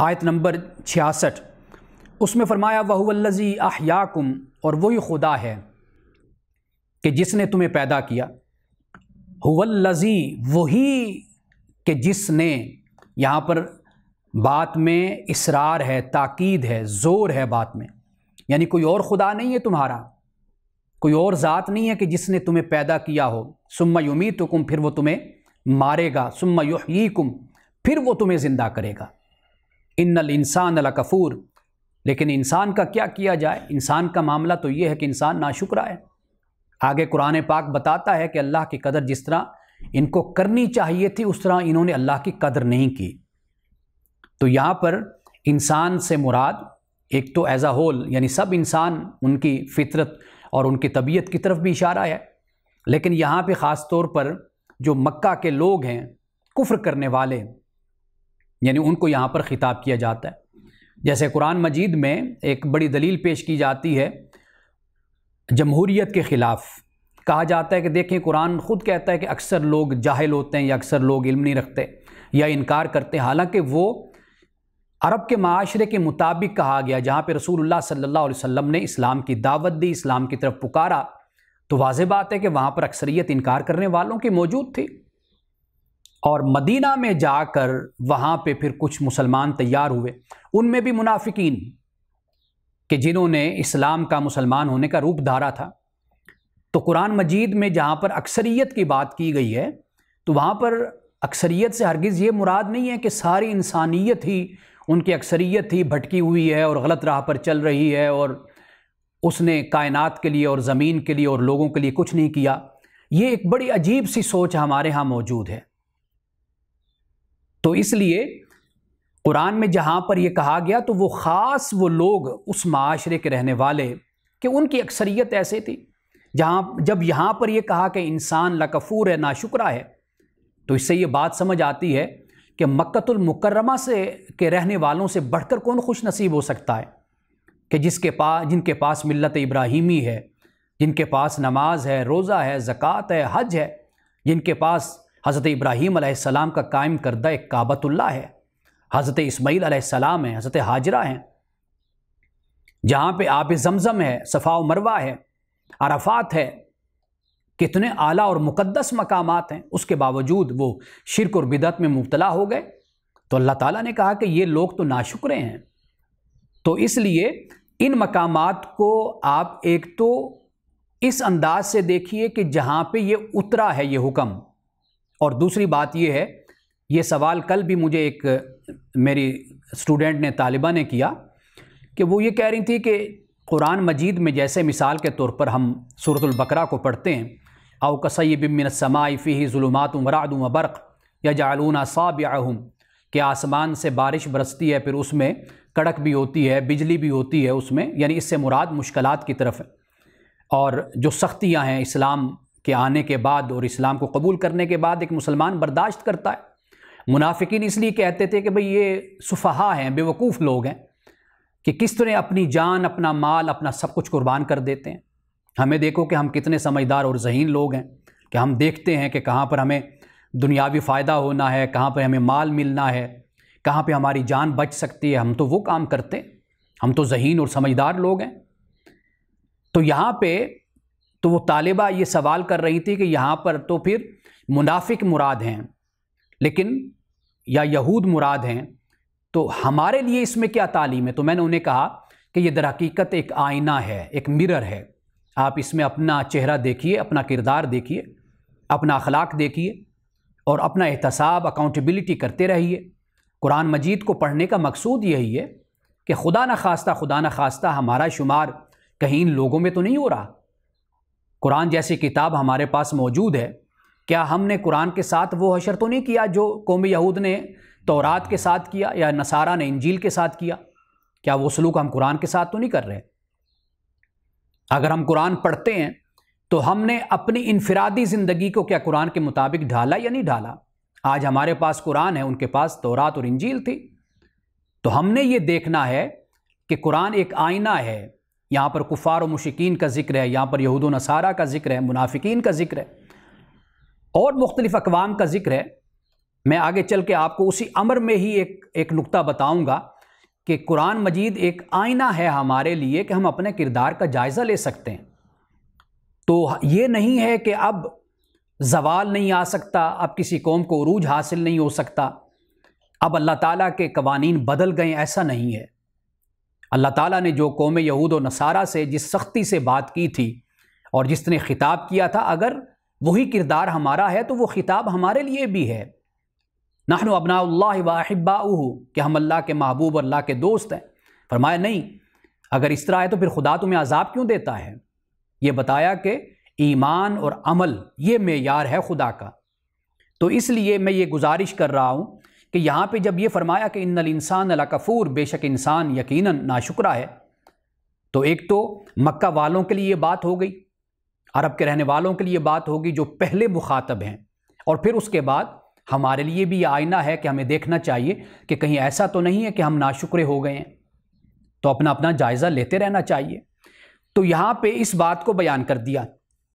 आयत नंबर छियासठ उसमें फ़रमाया वहवल्लज़ी आहयाकुम और वही खुदा है कि जिसने तुम्हें पैदा किया हुवल्लज़ी वही कि जिसने यहाँ पर बात में इसरार है ताकीद है ज़ोर है बात में यानी कोई और खुदा नहीं है तुम्हारा कोई और ज़ात नहीं है कि जिसने तुम्हें पैदा किया हो सुम्मा युमीतुकुम फिर वो तुम्हें मारेगा सुम्मा युहीकुम फिर वो तुम्हें ज़िंदा करेगा नल इंसान लकफूर लेकिन इंसान का क्या किया जाए इंसान का मामला तो ये है कि इंसान नाशुक्रा है आगे कुरान पाक बताता है कि अल्लाह की कदर जिस तरह इनको करनी चाहिए थी उस तरह इन्होंने अल्लाह की कदर नहीं की तो यहाँ पर इंसान से मुराद एक तो एज आ होल यानी सब इंसान उनकी फितरत और उनकी तबीयत की तरफ भी इशारा है लेकिन यहाँ पे ख़ास तौर पर जो मक्का के लोग हैं कुफ्र करने वाले यानी उनको यहाँ पर ख़िताब किया जाता है जैसे कुरान मजीद में एक बड़ी दलील पेश की जाती है जमहूरीत के ख़िलाफ़ कहा जाता है कि देखें कुरान ख़ुद कहता है कि अक्सर लोग जाहिल होते हैं या अक्सर लोग इल्म नहीं रखते या इनकार करते हैं हालांकि वो अरब के माशरे के मुताबिक कहा गया जहाँ पर रसूल सल्ला अलैहि ने इस्लाम की दावत दी इस्लाम की तरफ पुकारा तो वाज बात है कि वहाँ पर अक्सरियत इनकार करने वालों की मौजूद थी और मदीना में जाकर वहाँ पे फिर कुछ मुसलमान तैयार हुए उनमें भी मुनाफिकीन कि जिन्होंने इस्लाम का मुसलमान होने का रूप धारा था तो कुरान मजीद में जहाँ पर अक्सरियत की बात की गई है तो वहाँ पर अक्सरियत से हरगिज़ ये मुराद नहीं है कि सारी इंसानियत ही उनकी अक्सरियत ही भटकी हुई है और गलत राह पर चल रही है और उसने कायनात के लिए और ज़मीन के लिए और लोगों के लिए कुछ नहीं किया ये एक बड़ी अजीब सी सोच हमारे यहाँ मौजूद है तो इसलिए कुरान में जहाँ पर यह कहा गया तो वो ख़ास वो लोग उस माशरे के रहने वाले कि उनकी अक्सरियत ऐसे थी जहाँ जब यहाँ पर यह कहा कि इंसान लकफूर है नाशुकरा है तो इससे ये बात समझ आती है कि मक्तुलमकरमा से के रहने वालों से बढ़कर कौन खुश नसीब हो सकता है कि जिसके पास जिनके पास मिलत इब्राहिमी है जिनके पास नमाज है रोज़ा है ज़क़़त है हज है जिनके पास हज़रत इब्राहीम आसमाम का कायम करदा एक काबतुल्ला है हज़रत इसमाईल आसमाम है हज़रत हाजरा हैं जहाँ पर आप जमज़म है सफ़ा मरवा है अरफात है कितने आला और मुक़दस मकाम हैं उसके बावजूद वो शिरक और बिदत में मुबतला हो गए तो अल्लाह ताली ने कहा कि ये लोग तो नाशुक्रे हैं तो इसलिए इन मकाम को आप एक तो इस अंदाज से देखिए कि जहाँ पर ये उतरा है ये हुक्म और दूसरी बात यह है ये सवाल कल भी मुझे एक मेरी स्टूडेंट ने तालिबा ने किया कि वो ये कह रही थी कि कुरान मजीद में जैसे मिसाल के तौर पर हम सूरतुल बकरा को पढ़ते हैं आउ कसैबिनसमाफ़ी ज़ुलुमात वराद बर्क़ या जालून साबियाहम के आसमान से बारिश बरसती है फिर उसमें कड़क भी होती है बिजली भी होती है उसमें यानी इससे मुराद मुश्किल की तरफ है और जो सख्तियाँ हैं इस्लाम के आने के बाद और इस्लाम को कबूल करने के बाद एक मुसलमान बर्दाश्त करता है मुनाफिकीन इसलिए कहते थे कि भाई ये सुफहा हैं बेवकूफ़ लोग हैं कि किस तरह अपनी जान अपना माल अपना सब कुछ कुर्बान कर देते हैं हमें देखो कि हम कितने समझदार और जहीन लोग हैं कि हम देखते हैं कि कहाँ पर हमें दुनियावी फ़ायदा होना है कहाँ पर हमें माल मिलना है कहाँ पर हमारी जान बच सकती है हम तो वो काम करते हैं हम तो जहीन और समझदार लोग हैं तो यहाँ पर तो वो तालिबा ये सवाल कर रही थी कि यहाँ पर तो फिर मुनाफिक मुराद हैं लेकिन या यहूद मुराद हैं तो हमारे लिए इसमें क्या तालीम है तो मैंने उन्हें कहा कि ये दरहकीकत एक आईना है एक मिरर है आप इसमें अपना चेहरा देखिए अपना किरदार देखिए अपना अखलाक देखिए और अपना एहतसाब अकाउंटेबिलिटी करते रहिए कुरान मजीद को पढ़ने का मकसूद यही है कि खुदा न खास्ता खुदा न खास्ता हमारा शुमार कहीं इन लोगों में तो नहीं हो रहा कुरान जैसी किताब हमारे पास मौजूद है क्या हमने कुरान के साथ वो हशर तो नहीं किया जो कौम यहूद ने तोरात के साथ किया या नसारा ने इंजील के साथ किया क्या वो सलूक हम कुरान के साथ तो नहीं कर रहे अगर हम कुरान पढ़ते हैं तो हमने अपनी इनफरादी ज़िंदगी को क्या कुरान के मुताबिक ढाला या नहीं ढाला आज हमारे पास कुरान है उनके पास तौरात और इंजील थी तो हमने ये देखना है कि कुरान एक आईना है यहाँ पर कुफ़ार और मुशिकीन का जिक्र है यहाँ पर यहूद नसारा का जिक्र है मुनाफिकीन का जिक्र है और मुख्तलिफ़ अकवाम का जिक्र है मैं आगे चल के आपको उसी अमर में ही एक एक नुकता बताऊँगा कि कुरान मजीद एक आईना है हमारे लिए कि हम अपने किरदार का जायज़ा ले सकते हैं तो ये नहीं है कि अब जवाल नहीं आ सकता अब किसी कौम को अरूज हासिल नहीं हो सकता अब अल्लाह ताला के कवानीन बदल गए ऐसा नहीं है अल्लाह ताला ने जो कौम यहूद और नसारा से जिस सख्ती से बात की थी और जिसने ख़िताब किया था अगर वही किरदार हमारा है तो वो ख़िताब हमारे लिए भी है नाहन अबना वाहिब्बा कि हम अल्लाह के महबूब और अल्लाह के दोस्त हैं फरमाया नहीं अगर इस तरह है तो फिर खुदा तुम्हें अजाब क्यों देता है ये बताया कि ईमान और अमल ये मैार है खुदा का तो इसलिए मैं ये गुजारिश कर रहा हूँ कि यहाँ पे जब ये फरमाया कि इन्नल इंसान अला कफूर बेशक इंसान यकीनन शुक्र है तो एक तो मक्का वालों के लिए ये बात हो गई अरब के रहने वालों के लिए बात होगी जो पहले मुखातब हैं और फिर उसके बाद हमारे लिए भी ये आईना है कि हमें देखना चाहिए कि कहीं ऐसा तो नहीं है कि हम नाशुक्रे हो गए हैं तो अपना अपना जायज़ा लेते रहना चाहिए तो यहाँ पे इस बात को बयान कर दिया